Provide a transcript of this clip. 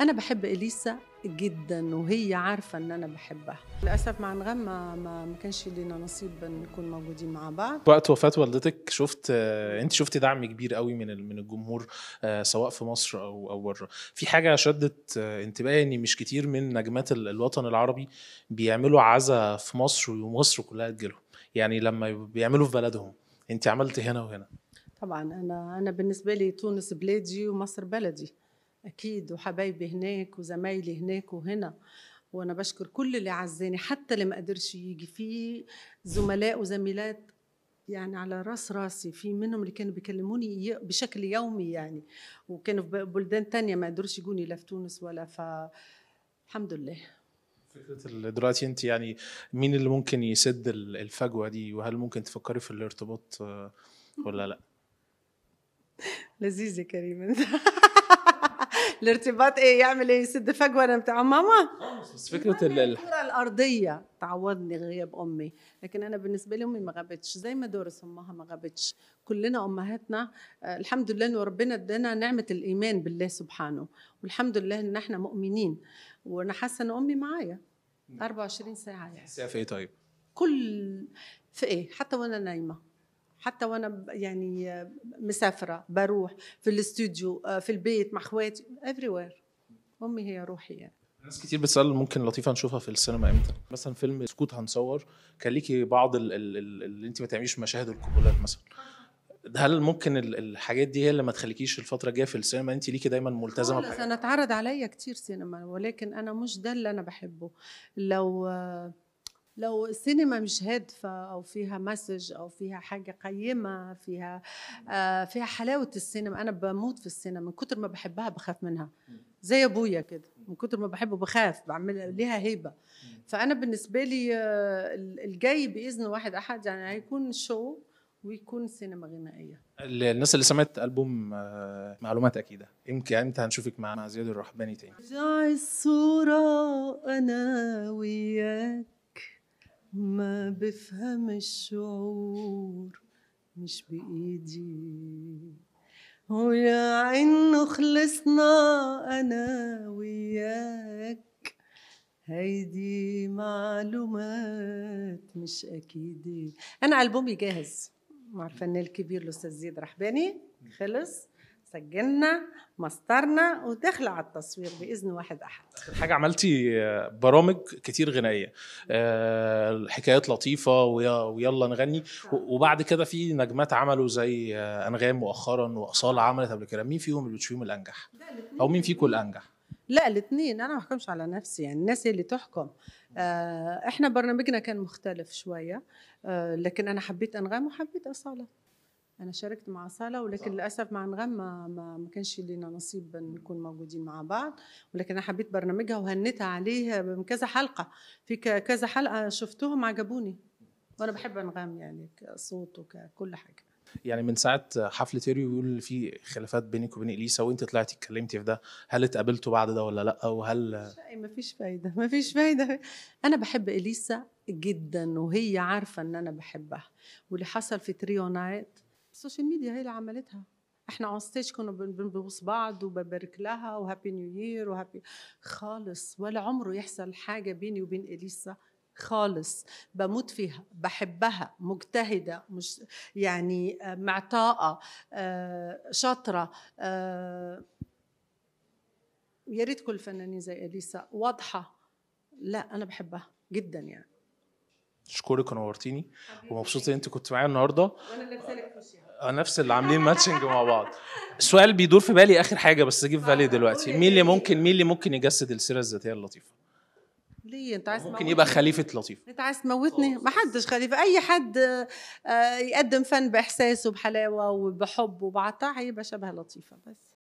أنا بحب إليسا جدا وهي عارفة إن أنا بحبها للأسف مع أنغام ما, ما كانش لينا نصيب نكون موجودين مع بعض وقت وفاة والدتك شفت آه، أنت شفتي دعم كبير قوي من من الجمهور آه، سواء في مصر أو أو بره في حاجة شدت آه، انتباهي إن مش كتير من نجمات الوطن العربي بيعملوا عزا في مصر ومصر كلها تجيلهم يعني لما بيعملوا في بلدهم أنت عملت هنا وهنا طبعا أنا أنا بالنسبة لي تونس بلادي ومصر بلدي اكيد وحبايبي هناك وزمايلي هناك وهنا وانا بشكر كل اللي عزاني حتى اللي ما قدرش يجي في زملاء وزميلات يعني على راس راسي في منهم اللي كانوا بيكلموني بشكل يومي يعني وكانوا في بلدان تانية ما قدروش يجوني لا في تونس ولا ف الحمد لله فكره دلوقتي انت يعني مين اللي ممكن يسد الفجوه دي وهل ممكن تفكري في الارتباط آه، ولا لا لذيذه كريمه كريم الارتباط ايه يعمل ايه يسد فجوه انا بتاع ماما بس فكره الكره الارضيه تعوضني غياب امي لكن انا بالنسبه لي امي ما غابتش زي ما دورس امها ما غابتش كلنا امهاتنا آه، الحمد لله ان ربنا ادانا نعمه الايمان بالله سبحانه والحمد لله ان احنا مؤمنين وانا حاسه ان امي معايا 24 ساعه يعني في ايه طيب كل في ايه حتى وانا نايمه حتى وانا يعني مسافره بروح في الاستوديو آه، في البيت مع اخواتي everywhere امي هي روحي يعني ناس كتير بتسأل ممكن لطيفة نشوفها في السينما امتى مثلا فيلم سكوت هنصور كان ليكي بعض الـ الـ اللي انت ما تعمليش مشاهد الكوبولات مثلا هل ممكن الحاجات دي هي اللي ما تخليكيش الفتره الجايه في السينما انت ليكي دايما ملتزمه بحاجات انا اتعرض عليا كتير سينما ولكن انا مش ده اللي انا بحبه لو آه، لو السينما مش هادفه او فيها مسج او فيها حاجه قيمه فيها آه فيها حلاوه السينما انا بموت في السينما من كتر ما بحبها بخاف منها زي ابويا كده من كتر ما بحبه بخاف بعمل ليها هيبه فانا بالنسبه لي آه، الجاي باذن واحد احد يعني هيكون شو ويكون سينما غنائيه الناس اللي سمعت البوم آه، معلومات اكيده امتى يعني امتى هنشوفك مع مع زياد الرحباني تاني جاي الصوره انا وياك ما بفهم الشعور مش بإيدي ويا إنه خلصنا أنا وياك هيدي معلومات مش أكيدة أنا ألبومي جاهز مع الفنان الكبير الأستاذ زيد رحباني خلص سجلنا مسترنا ودخل على التصوير باذن واحد احد حاجه عملتي آه، برامج كتير غنائيه آه، حكايات لطيفه ويلا نغني آه. وبعد كده في نجمات عملوا زي انغام مؤخرا واصاله عملت قبل كده مين فيهم اللي بتشوفيهم الانجح او مين فيكم الانجح لا الاثنين انا ما احكمش على نفسي يعني الناس هي اللي تحكم احنا برنامجنا كان مختلف شويه لكن انا حبيت انغام وحبيت اصاله انا شاركت مع صاله ولكن صح. للاسف مع انغام ما ما كانش لينا نصيب نكون موجودين مع بعض ولكن انا حبيت برنامجها وهنيتها عليه من كذا حلقه في كذا حلقه شفتهم عجبوني وانا بحب انغام يعني كصوت وككل حاجه يعني من ساعه حفله تيري بيقول في خلافات بينك وبين اليسا وانت طلعتي اتكلمتي في ده هل اتقابلتوا بعد ده ولا لا وهل مفيش فايده مفيش فايده انا بحب اليسا جدا وهي عارفه ان انا بحبها واللي حصل في تريو نايت السوشيال ميديا هي اللي عملتها احنا اون ستيج كنا بنبوس بعض وببارك لها وهابي نيو يير وهابي خالص ولا عمره يحصل حاجه بيني وبين اليسا خالص بموت فيها بحبها مجتهدة مش يعني آه، معطاءة آه، شاطرة آه، يا ريت كل الفنانين زي اليسا واضحة لا أنا بحبها جدا يعني اشكرك نورتيني ومبسوط ان انت كنت معايا النهارده وانا لابسه آه، نفس اللي عاملين ماتشنج مع بعض السؤال بيدور في بالي اخر حاجه بس جه في بالي دلوقتي مين اللي ممكن مين اللي ممكن يجسد السيره الذاتيه اللطيفه ليه انت عايز ممكن يبقى خليفه لطيف انت عايز تموتني ما حدش خليفه اي حد آه، يقدم فن باحساسه بحلاوه وبحب وبعطاء هيبقى شبه لطيفه بس